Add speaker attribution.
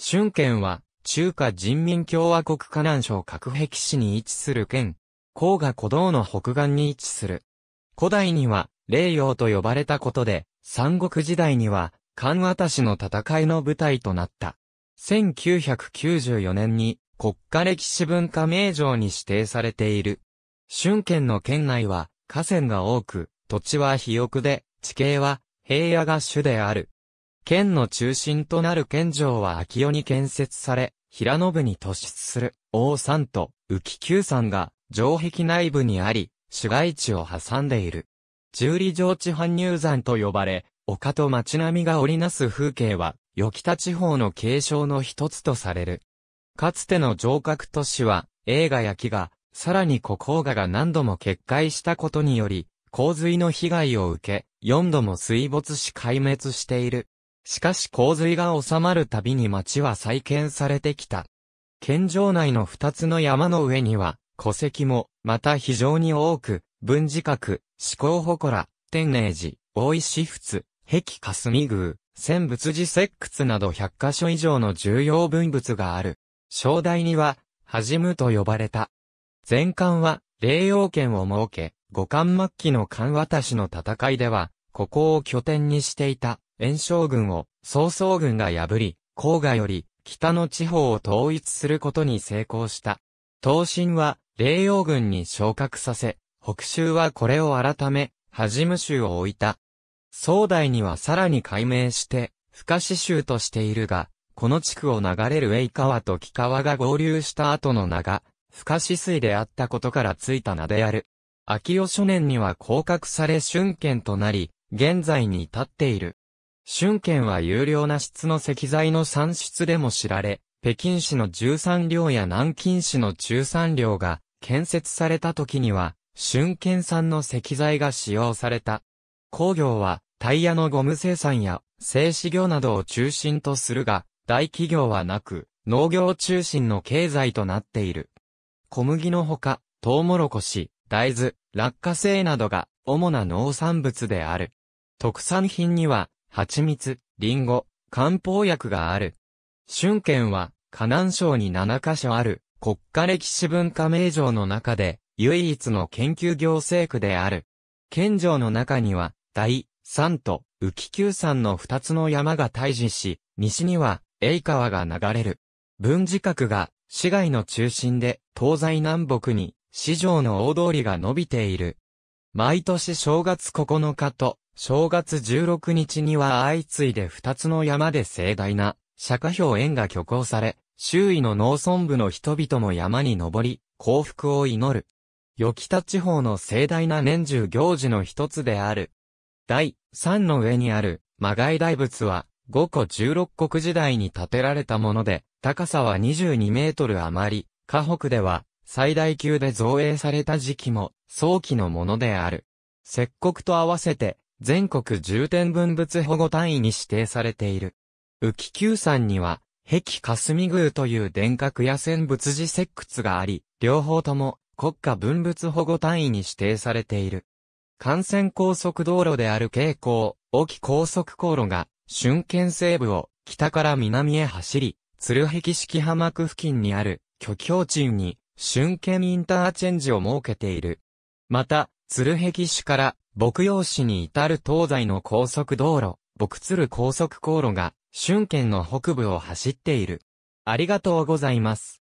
Speaker 1: 春県は、中華人民共和国河南省各壁市に位置する県。黄河古道の北岸に位置する。古代には、霊陽と呼ばれたことで、三国時代には、関渡しの戦いの舞台となった。1994年に、国家歴史文化名城に指定されている。春県の県内は、河川が多く、土地は肥沃で、地形は、平野が主である。県の中心となる県城は秋代に建設され、平野部に突出する王山と浮久山が城壁内部にあり、市街地を挟んでいる。十里城地搬入山と呼ばれ、丘と町並みが織りなす風景は、与北地方の継承の一つとされる。かつての城郭都市は、映画や木が、さらに古黄河が何度も決壊したことにより、洪水の被害を受け、4度も水没し壊滅している。しかし洪水が収まるたびに町は再建されてきた。県城内の二つの山の上には、戸籍も、また非常に多く、文字閣、思考祠、天寧寺、大石仏、壁霞宮、仙仏寺石窟など百箇カ所以上の重要文物がある。正代には、はじむと呼ばれた。前巻は、霊王圏を設け、五巻末期の巻渡しの戦いでは、ここを拠点にしていた。炎章軍を曹操軍が破り、黄河より北の地方を統一することに成功した。東進は、霊陽軍に昇格させ、北州はこれを改め、はじむ州を置いた。宋代にはさらに改名して、深志州としているが、この地区を流れる上川と木川が合流した後の名が、深志水であったことからついた名である。秋代初年には降格され春県となり、現在に至っている。春剣は有料な質の石材の産出でも知られ、北京市の13両や南京市の13両が建設された時には、春剣産の石材が使用された。工業はタイヤのゴム生産や製紙業などを中心とするが、大企業はなく、農業中心の経済となっている。小麦のほか、トウモロコシ、大豆、落花生などが主な農産物である。特産品には、蜂蜜、リンゴ、漢方薬がある。春県は、河南省に7カ所ある国家歴史文化名城の中で、唯一の研究行政区である。県城の中には、大、山と、浮久山の二つの山が対峙し、西には、栄川が流れる。文字閣が、市街の中心で、東西南北に、市場の大通りが伸びている。毎年正月9日と正月16日には相次いで二つの山で盛大な、釈迦表縁が挙行され、周囲の農村部の人々も山に登り、幸福を祈る。与北地方の盛大な年中行事の一つである。第3の上にある、魔外大仏は、五個十六国時代に建てられたもので、高さは22メートル余り、河北では、最大級で造営された時期も、早期のものである。石国と合わせて、全国重点文物保護単位に指定されている。浮久山には、壁霞宮という電閣や戦仏寺石窟があり、両方とも国家文物保護単位に指定されている。幹線高速道路である京港、沖高速航路が、春県西部を北から南へ走り、鶴壁式浜区付近にある巨橋鎮に春県インターチェンジを設けている。また、鶴壁市から牧羊市に至る東西の高速道路、牧鶴高速航路が、春県の北部を走っている。ありがとうございます。